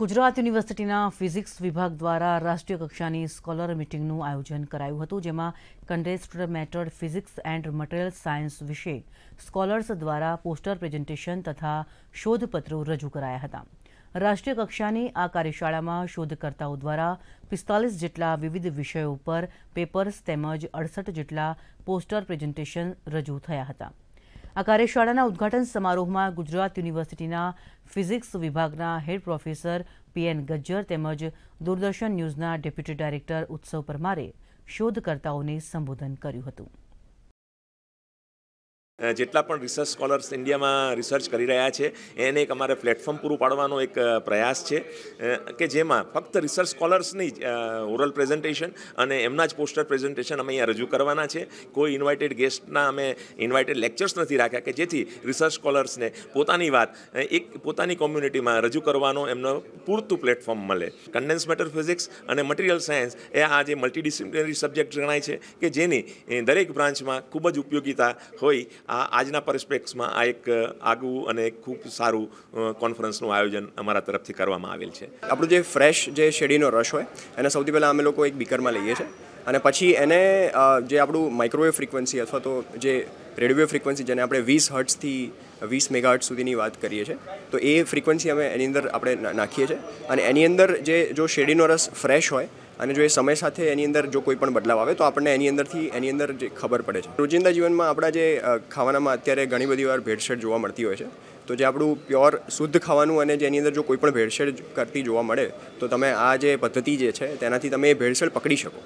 ગુજરાત યુનિવર્સિટીના ફિઝિક્સ વિભાગ દ્વારા રાષ્ટ્રીય કક્ષાની સ્કોલર મીટિંગનું આયોજન કરાયું હતું જેમાં condensed matter physics and material science વિશે સ્કોલર્સ દ્વારા પોસ્ટર પ્રેઝન્ટેશન તથા શોધપત્રો રજૂ કરાયા હતા રાષ્ટ્રીય કક્ષાની આ કાર્યશાળામાં શોધકર્તાઓ દ્વારા પિસ્તાલીસ જેટલા વિવિધ વિષયો ઉપર પેપર્સ તેમજ અડસઠ જેટલા પોસ્ટર પ્રેઝન્ટેશન રજૂ થયા હતા આ કાર્યશાળાના ઉદઘાટન સમારોહમાં ગુજરાત યુનિવર્સિટીના ફિઝિક્સ વિભાગના હેડ પ્રોફેસર પીએન ગજ્જર તેમજ દૂરદર્શન ન્યૂઝના ડેપ્યુટી ડાયરેક્ટર ઉત્સવ પરમારે શોધકર્તાઓને સંબોધન કર્યું હતું જેટલા પણ રિસર્ચ સ્કોલર્સ ઇન્ડિયામાં રિસર્ચ કરી રહ્યા છે એને એક અમારે પ્લેટફોર્મ પૂરું પાડવાનો એક પ્રયાસ છે કે જેમાં ફક્ત રિસર્ચ સ્કોલર્સની જ ઓરલ પ્રેઝન્ટેશન અને એમના જ પોસ્ટર પ્રેઝન્ટેશન અમે અહીંયા રજૂ કરવાના છે કોઈ ઇન્વાઇટેડ ગેસ્ટના અમે ઇન્વાઇટેડ લેક્ચર્સ નથી રાખ્યા કે જેથી રિસર્ચ સ્કોલર્સને પોતાની વાત એક પોતાની કોમ્યુનિટીમાં રજૂ કરવાનો એમનો પૂરતું પ્લેટફોર્મ મળે કન્ડેન્સ મેટર ફિઝિક્સ અને મટીરિયલ સાયન્સ એ આ જે મલ્ટીડિસિપ્લિનરી સબ્જેક્ટ ગણાય છે કે જેની દરેક બ્રાન્ચમાં ખૂબ જ ઉપયોગીતા હોય આ આજના પરિપ્રેક્ષમાં આ એક આગવું અને ખૂબ સારું કોન્ફરન્સનું આયોજન અમારા તરફથી કરવામાં આવેલ છે આપણું જે ફ્રેશ જે શેરડીનો રસ હોય એને સૌથી પહેલાં અમે લોકો એક બીકરમાં લઈએ છીએ અને પછી એને જે આપણું માઇક્રોવેવ ફ્રિકવન્સી અથવા તો જે રેડિયો ફ્રિકવન્સી જેને આપણે વીસ હર્ટ્સથી વીસ મેગાહર્ટ સુધીની વાત કરીએ છીએ તો એ ફ્રિકવન્સી અમે એની અંદર આપણે નાખીએ છીએ અને એની અંદર જે જો શેરડીનો રસ ફ્રેશ હોય અને જો એ સમય સાથે એની અંદર જો કોઈ પણ બદલાવ આવે તો આપણને એની અંદરથી એની અંદર જે ખબર પડે છે રોજિંદા જીવનમાં આપણા જે ખાવાનામાં અત્યારે ઘણી બધી વાર ભેળસેળ જોવા મળતી હોય છે તો જે આપણું પ્યોર શુદ્ધ ખાવાનું અને જેની અંદર જો કોઈ પણ ભેળસેળ કરતી જોવા મળે તો તમે આ જે પદ્ધતિ જે છે તેનાથી તમે એ ભેળસેળ પકડી શકો